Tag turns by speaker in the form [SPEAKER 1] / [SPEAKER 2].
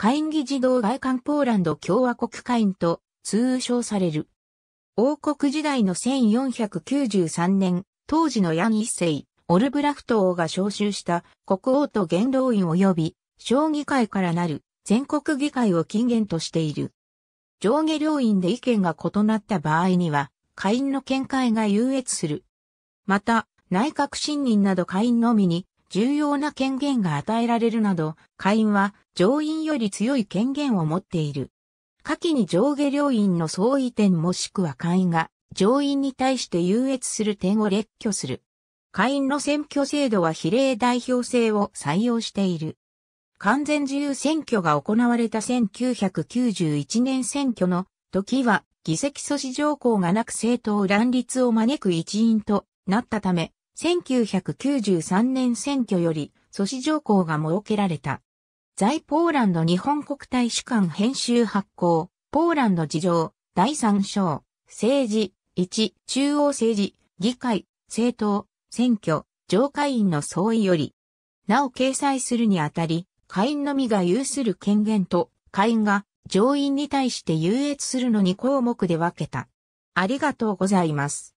[SPEAKER 1] 会員議事堂外観ポーランド共和国会員と通称される。王国時代の1493年、当時のヤン一世、オルブラフト王が召集した国王と元老院及び、小議会からなる全国議会を禁言としている。上下両院で意見が異なった場合には、会員の見解が優越する。また、内閣信任など会員のみに重要な権限が与えられるなど、下院は上院より強い権限を持っている。下記に上下両院の相違点もしくは下院が上院に対して優越する点を列挙する。下院の選挙制度は比例代表制を採用している。完全自由選挙が行われた1991年選挙の時は議席阻止条項がなく政党乱立を招く一因となったため、1993年選挙より、阻止条項が設けられた。在ポーランド日本国大使館編集発行、ポーランド事情、第3章、政治、1、中央政治、議会、政党、選挙、上下院の総意より、なお掲載するにあたり、下院のみが有する権限と、下院が上院に対して優越するのに項目で分けた。ありがとうございます。